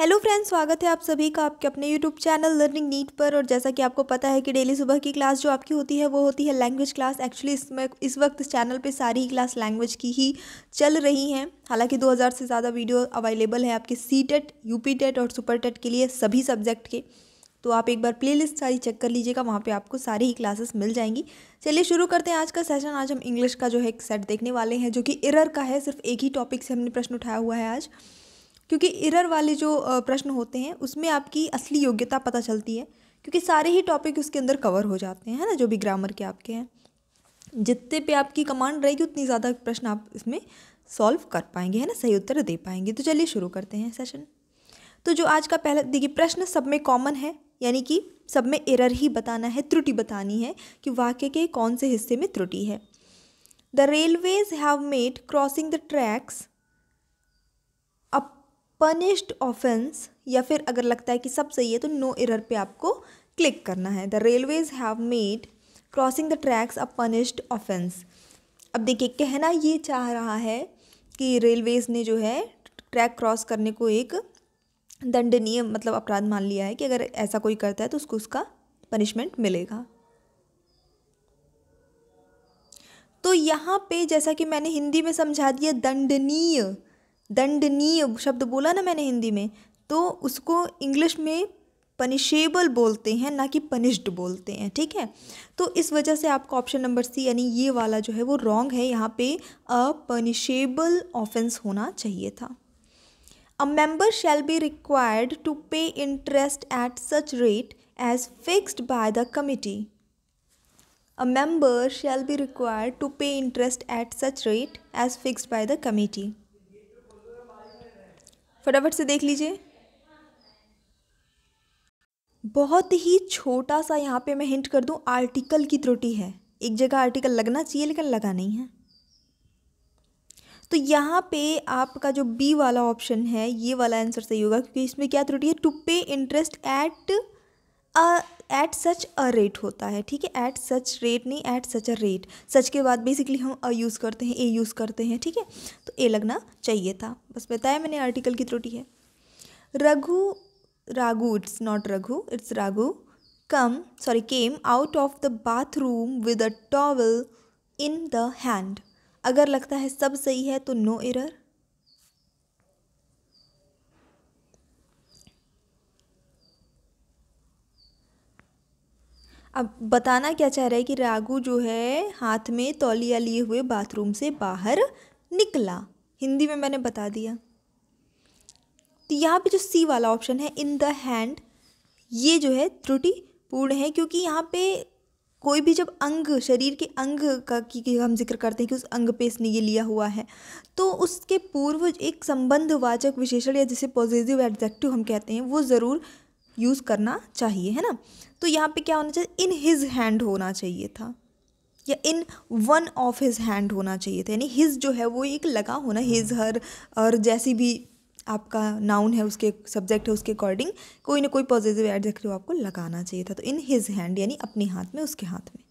Hello friends स्वागत है आप सभी का आपके अपने यूट्यूब चैनल लर्निंग नीट पर और जैसा कि आपको पता है कि डेली सुबह की क्लास जो आपकी होती है वो होती है लैंग्वेज क्लास एक्चुअली इसमें इस वक्त इस चैनल पे सारी ही क्लास लैंग्वेज की ही चल रही हैं हालांकि 2000 से ज़्यादा वीडियो अवेलेबल है आपके C TET U P TET और सुपर टेट e के लिए सभी सब्जेक्ट के तो आप एक बार प्ले सारी चेक कर लीजिएगा वहाँ पर आपको सारी ही क्लासेस मिल जाएंगी चलिए शुरू करते हैं आज का सेशन आज हम इंग्लिश का जो है एक सेट देखने वाले हैं जो कि इरर का है सिर्फ एक ही टॉपिक से हमने प्रश्न उठाया हुआ है आज क्योंकि इरर वाले जो प्रश्न होते हैं उसमें आपकी असली योग्यता पता चलती है क्योंकि सारे ही टॉपिक उसके अंदर कवर हो जाते हैं है ना जो भी ग्रामर के आपके हैं जितने पे आपकी कमांड रहेगी उतनी ज़्यादा प्रश्न आप इसमें सॉल्व कर पाएंगे है ना सही उत्तर दे पाएंगे तो चलिए शुरू करते हैं सेशन तो जो आज का पहला देखिए प्रश्न सब में कॉमन है यानी कि सब में एरर ही बताना है त्रुटि बतानी है कि वाक्य के कौन से हिस्से में त्रुटि है the railways have made crossing the tracks punished offence या फिर अगर लगता है कि सब सही है तो नो एरर पे आपको क्लिक करना है the railways have made crossing the tracks a punished offence अब देखिए कहना ये चाह रहा है कि रेलवेज ने जो है ट्रैक क्रॉस करने को एक दंडनीय मतलब अपराध मान लिया है कि अगर ऐसा कोई करता है तो उसको उसका पनिशमेंट मिलेगा तो यहाँ पे जैसा कि मैंने हिंदी में समझा दिया दंडनीय दंडनीय शब्द बोला ना मैंने हिंदी में तो उसको इंग्लिश में पनिशेबल बोलते हैं ना कि पनिश्ड बोलते हैं ठीक है तो इस वजह से आपका ऑप्शन नंबर सी यानी ये वाला जो है वो रॉन्ग है यहाँ पे अ पनिशेबल ऑफेंस होना चाहिए था a member shall be required to pay interest at such rate as fixed by the committee a member shall be required to pay interest at such rate as fixed by the committee फटाफट से देख लीजिए बहुत ही छोटा सा यहाँ पे मैं हिंट कर दूँ आर्टिकल की त्रुटि है एक जगह आर्टिकल लगना चाहिए लेकिन लगा नहीं है तो यहाँ पे आपका जो बी वाला ऑप्शन है ये वाला आंसर सही होगा क्योंकि इसमें क्या त्रुटि है to pay interest at at such a rate होता है ठीक है एट सच रेट नहीं at such a rate such के बाद बेसिकली हम अ यूज़ करते हैं ए यूज़ करते हैं ठीक है तो ए लगना चाहिए था बस बताया मैंने आर्टिकल की त्रुटि है Raghu Ragu it's not Raghu it's Raghu come sorry came out of the bathroom with a towel in the hand अगर लगता है सब सही है तो नो एरर अब बताना क्या चाह रहा है कि रागू जो है हाथ में तौलिया लिए हुए बाथरूम से बाहर निकला हिंदी में मैंने बता दिया तो यहाँ पे जो सी वाला ऑप्शन है इन द हैंड ये जो है त्रुटिपूर्ण है क्योंकि यहाँ पे कोई भी जब अंग शरीर के अंग का की हम जिक्र करते हैं कि उस अंग पे इसने ये लिया हुआ है तो उसके पूर्व एक संबंधवाचक विशेषण या जिसे पॉजिटिव एडजेक्टिव हम कहते हैं वो ज़रूर यूज़ करना चाहिए है ना तो यहाँ पे क्या होना चाहिए इन हिज हैंड होना चाहिए था या in one of his hand होना चाहिए था यानी हिज जो है वो एक लगा होना हिज हर हाँ। और जैसी भी आपका नाउन है उसके सब्जेक्ट है उसके अकॉर्डिंग कोई ना कोई पॉजिटिव एडजेक्टिव आपको लगाना चाहिए था तो इन हिज हैंड यानी अपने हाथ में उसके हाथ में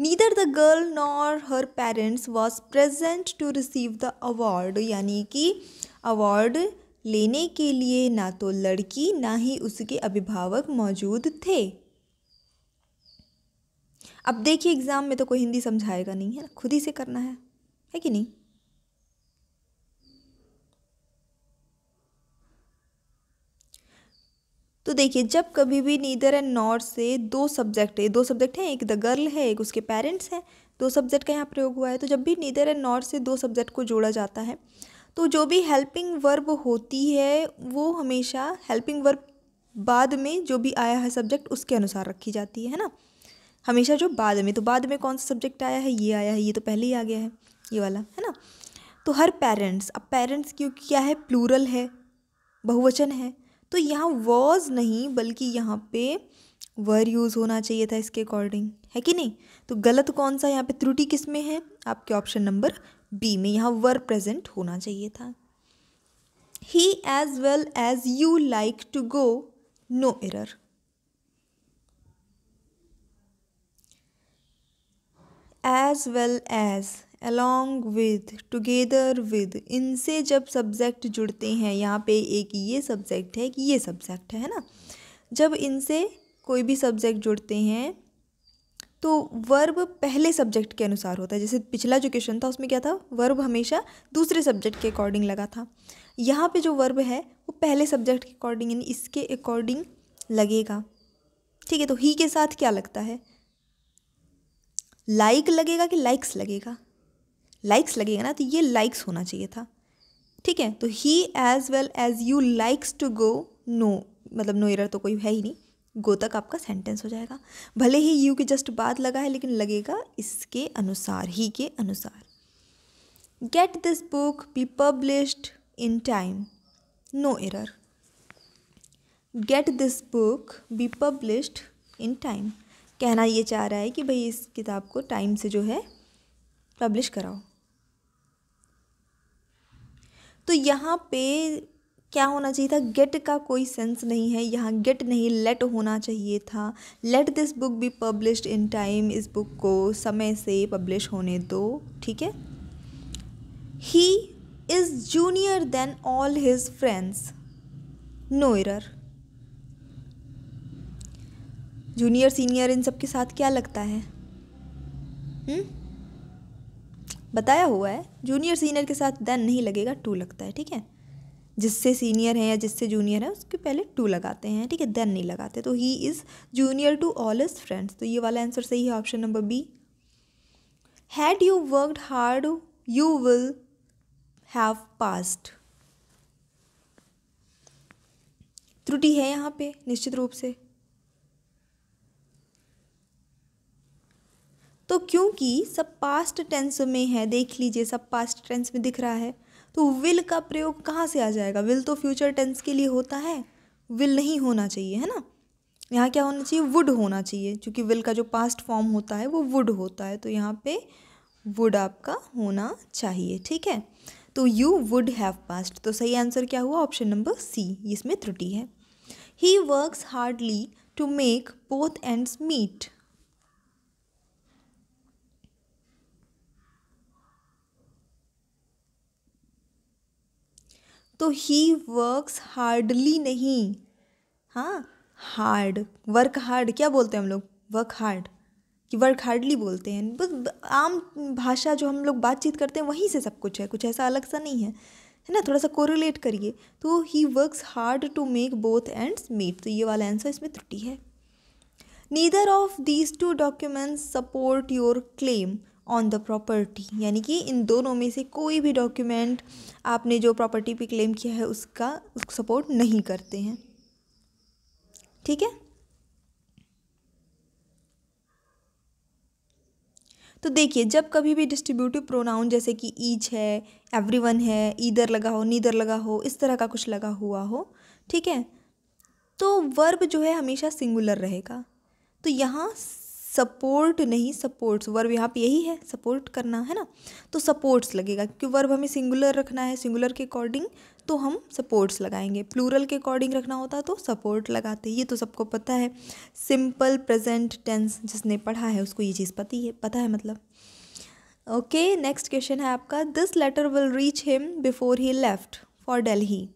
neither the girl nor her parents was present to receive the award यानी कि अवार्ड लेने के लिए ना तो लड़की ना ही उसके अभिभावक मौजूद थे अब देखिए एग्ज़ाम में तो कोई हिंदी समझाएगा नहीं है ना खुद ही से करना है है कि नहीं तो देखिए जब कभी भी नीदर एंड नॉर से दो सब्जेक्ट है दो सब्जेक्ट हैं एक द गर्ल है एक उसके पेरेंट्स हैं दो सब्जेक्ट का यहाँ प्रयोग हुआ है तो जब भी नीदर एंड नॉर से दो सब्जेक्ट को जोड़ा जाता है तो जो भी हेल्पिंग वर्ब होती है वो हमेशा हेल्पिंग वर्ब बाद में जो भी आया है सब्जेक्ट उसके अनुसार रखी जाती है ना हमेशा जो बाद में तो बाद में कौन सा सब्जेक्ट आया है ये आया है ये तो पहले ही आ गया है ये वाला है ना तो हर पेरेंट्स अब पेरेंट्स क्योंकि क्या है प्लूरल है बहुवचन है तो यहाँ वॉज नहीं बल्कि यहाँ पे वर यूज़ होना चाहिए था इसके अकॉर्डिंग है कि नहीं तो गलत कौन सा यहाँ पे त्रुटि किस में है आपके ऑप्शन नंबर बी में यहाँ वर प्रेजेंट होना चाहिए था he as well as you like to go no error as well as along with together with इनसे जब सब्जेक्ट जुड़ते हैं यहाँ पे एक ये सब्जेक्ट है कि ये सब्जेक्ट है ना जब इनसे कोई भी सब्जेक्ट जुड़ते हैं तो वर्ब पहले सब्जेक्ट के अनुसार होता है जैसे पिछला जो क्वेश्चन था उसमें क्या था वर्ब हमेशा दूसरे सब्जेक्ट के अकॉर्डिंग लगा था यहाँ पे जो वर्ब है वो पहले सब्जेक्ट के अकॉर्डिंग यानी इसके अकॉर्डिंग लगेगा ठीक है तो ही के साथ क्या लगता है लाइक like लगेगा कि लाइक्स लगेगा लाइक्स लगेगा ना तो ये लाइक्स होना चाहिए था ठीक है तो he as well as you likes to go no मतलब नो एरर तो कोई है ही नहीं गो तक आपका सेंटेंस हो जाएगा भले ही यू के जस्ट बाद लगा है लेकिन लगेगा इसके अनुसार ही के अनुसार get this book be published in time no error get this book be published in time कहना ये चाह रहा है कि भाई इस किताब को टाइम से जो है पब्लिश कराओ तो यहाँ पे क्या होना चाहिए था गेट का कोई सेंस नहीं है यहाँ गेट नहीं लेट होना चाहिए था let this book be published in time इस बुक को समय से पब्लिश होने दो ठीक है he is junior than all his friends no error junior senior इन सब के साथ क्या लगता है हुँ? हम्म? बताया हुआ है जूनियर सीनियर के साथ देन नहीं लगेगा टू लगता है ठीक है जिससे सीनियर है या जिससे जूनियर है उसके पहले टू लगाते हैं ठीक है देन नहीं लगाते तो he is junior to all his friends तो ये वाला आंसर सही है option number B had you worked hard you will have passed त्रुटि है यहाँ पे निश्चित रूप से तो क्योंकि सब पास्ट टेंस में है देख लीजिए सब पास्ट टेंस में दिख रहा है तो विल का प्रयोग कहाँ से आ जाएगा विल तो फ्यूचर टेंस के लिए होता है विल नहीं होना चाहिए है ना यहाँ क्या होना चाहिए वुड होना चाहिए क्योंकि विल का जो पास्ट फॉर्म होता है वो वुड होता है तो यहाँ पे वुड आपका होना चाहिए ठीक है तो यू वुड हैव पास्ट तो सही आंसर क्या हुआ ऑप्शन नंबर सी इसमें त्रुटि है he works hardly to make both ends meet तो ही वर्क्स हार्डली नहीं हाँ हार्ड वर्क हार्ड क्या बोलते हैं हम लोग वर्क हार्ड कि वर्क हार्डली बोलते हैं बस आम भाषा जो हम लोग बातचीत करते हैं वहीं से सब कुछ है कुछ ऐसा अलग सा नहीं है है ना थोड़ा सा कोरिलेट करिए तो he works hard to make both ends meet तो ये वाला आंसर इसमें त्रुटि है neither of these two documents support your claim on the property यानी कि इन दोनों में से कोई भी डॉक्यूमेंट आपने जो प्रॉपर्टी पे क्लेम किया है उसका उसको सपोर्ट नहीं करते हैं ठीक है तो देखिए जब कभी भी डिस्ट्रीब्यूटिव प्रोनाउन जैसे कि ईच है एवरीवन है ईदर लगा हो नीदर लगा हो इस तरह का कुछ लगा हुआ हो ठीक है तो वर्ब जो है हमेशा सिंगुलर रहेगा तो यहाँ सपोर्ट नहीं सपोर्ट्स वर्ब यहाँ पे यही है सपोर्ट करना है ना तो सपोर्ट्स लगेगा क्योंकि वर्ब हमें सिंगुलर रखना है सिंगुलर के अकॉर्डिंग तो हम सपोर्ट्स लगाएंगे प्लूरल के अकॉर्डिंग रखना होता तो सपोर्ट लगाते ये तो सबको पता है सिंपल प्रेजेंट टेंस जिसने पढ़ा है उसको ये चीज़ पता है पता है मतलब ओके नेक्स्ट क्वेश्चन है आपका this letter will reach him before he left for Delhi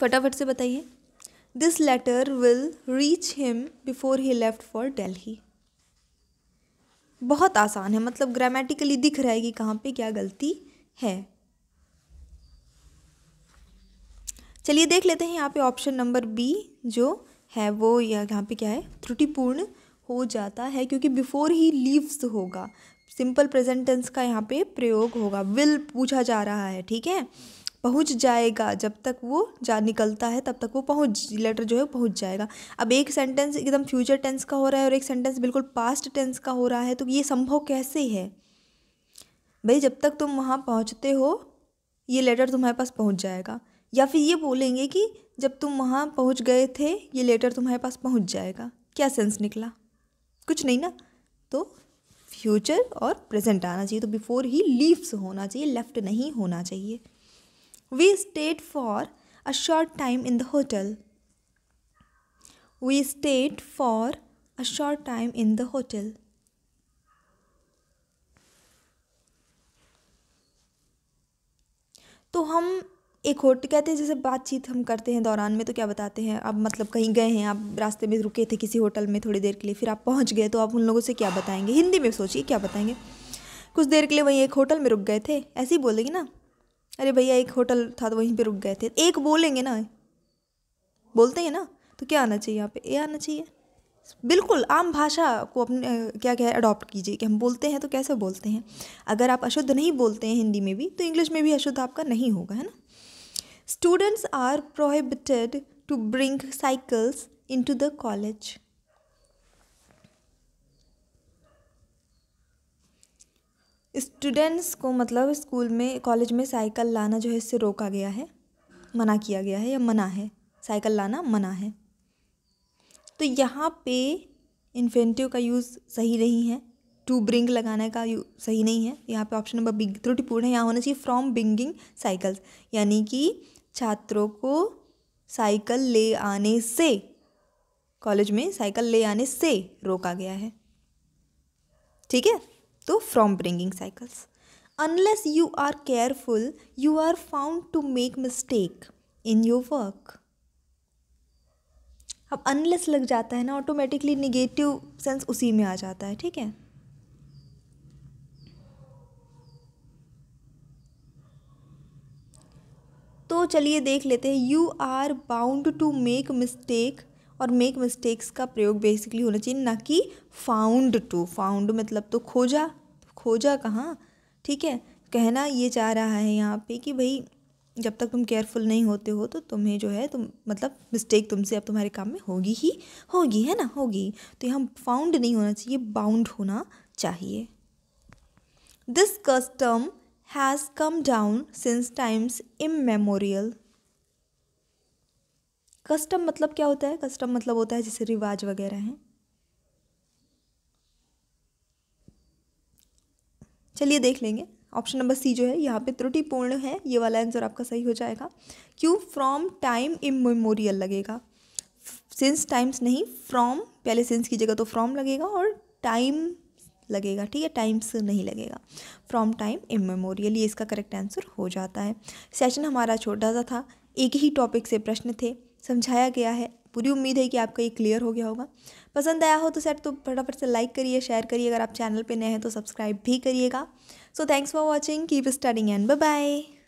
फटाफट से बताइए this letter will reach him before he left for Delhi बहुत आसान है मतलब ग्रामेटिकली दिख रहा है कि कहाँ पे क्या गलती है चलिए देख लेते हैं यहाँ पे ऑप्शन नंबर बी जो है वो यहाँ पे क्या है त्रुटिपूर्ण हो जाता है क्योंकि बिफोर ही लीव्स होगा सिंपल प्रेजेंटेंस का यहाँ पे प्रयोग होगा विल पूछा जा रहा है ठीक है पहुंच जाएगा जब तक वो जा निकलता है तब तक वो पहुंच लेटर जो है पहुंच जाएगा अब एक सेंटेंस एकदम फ्यूचर टेंस का हो रहा है और एक सेंटेंस बिल्कुल पास्ट टेंस का हो रहा है तो ये संभव कैसे है भाई जब तक तुम वहाँ पहुँचते हो ये लेटर तुम्हारे पास पहुँच जाएगा या फिर ये बोलेंगे कि जब तुम वहाँ पहुँच गए थे ये लेटर तुम्हारे पास पहुँच जाएगा क्या सेंस निकला कुछ नहीं ना तो फ्यूचर और प्रेजेंट आना चाहिए तो बिफोर ही लीव्स होना चाहिए लेफ्ट नहीं होना चाहिए We stayed for a short time in the hotel. We stayed for a short time in the hotel. तो हम एक होटल कहते हैं जैसे बातचीत हम करते हैं दौरान में तो क्या बताते हैं आप मतलब कहीं गए हैं आप रास्ते में रुके थे किसी होटल में थोड़ी देर के लिए फिर आप पहुंच गए तो आप उन लोगों से क्या बताएंगे हिंदी में सोचिए क्या बताएंगे कुछ देर के लिए वहीं एक होटल में रुक गए थे ऐसे ही बोलेगी ना अरे भैया एक होटल था तो वहीं पे रुक गए थे एक बोलेंगे ना बोलते हैं ना तो क्या आना चाहिए यहाँ पे ए आना चाहिए बिल्कुल आम भाषा को अपने क्या क्या है अडॉप्ट कीजिए कि हम बोलते हैं तो कैसे बोलते हैं अगर आप अशुद्ध नहीं बोलते हैं हिंदी में भी तो इंग्लिश में भी अशुद्ध आपका नहीं होगा है ना students are prohibited to bring cycles into the college students को मतलब स्कूल में कॉलेज में साइकिल लाना जो है इससे रोका गया है मना किया गया है या मना है साइकिल लाना मना है तो यहाँ पे इन्फेंटिव का यूज़ सही नहीं है टू ब्रिंग लगाने का यू सही नहीं है यहाँ पे ऑप्शन नंबर बिग त्रुटिपूर्ण है यहाँ होना चाहिए फ्रॉम ब्रिंगिंग साइकिल्स यानी कि छात्रों को साइकिल ले आने से कॉलेज में साइकिल ले आने से रोका गया है ठीक है तो from bringing cycles unless you are careful you are found to make mistake in your work अब अनलेस लग जाता है ना ऑटोमेटिकली निगेटिव सेंस उसी में आ जाता है ठीक है तो चलिए देख लेते हैं you are bound to make mistake और मेक मिस्टेक्स का प्रयोग बेसिकली होना चाहिए ना कि फाउंड टू फाउंड मतलब तो खोजा खोजा कहाँ ठीक है कहना ये चाह रहा है यहाँ पे कि भाई जब तक तुम केयरफुल नहीं होते हो तो तुम्हें जो है तुम मतलब मिस्टेक तुमसे अब तुम्हारे काम में होगी ही होगी है ना होगी तो यहाँ फाउंड नहीं होना चाहिए बाउंड होना चाहिए this custom has come down since times immemorial custom मतलब क्या होता है कस्टम मतलब होता है जैसे रिवाज वगैरह हैं चलिए देख लेंगे ऑप्शन नंबर सी जो है यहाँ पे त्रुटिपूर्ण है ये वाला आंसर आपका सही हो जाएगा क्यों फ्रॉम टाइम मेमोरियल लगेगा सिंस टाइम्स नहीं फ्रॉम पहले सिंस की जगह तो फ्रॉम लगेगा और टाइम लगेगा ठीक है टाइम्स नहीं लगेगा फ्रॉम टाइम इमेमोरियल ये इसका करेक्ट आंसर हो जाता है सेशन हमारा छोटा सा था एक ही टॉपिक से प्रश्न थे समझाया गया है पूरी उम्मीद है कि आपका ये क्लियर हो गया होगा पसंद आया हो तो सेट तो फटाफट से लाइक करिए शेयर करिए अगर आप चैनल पर नए हैं तो सब्सक्राइब भी करिएगा so thanks for watching keep studying and bye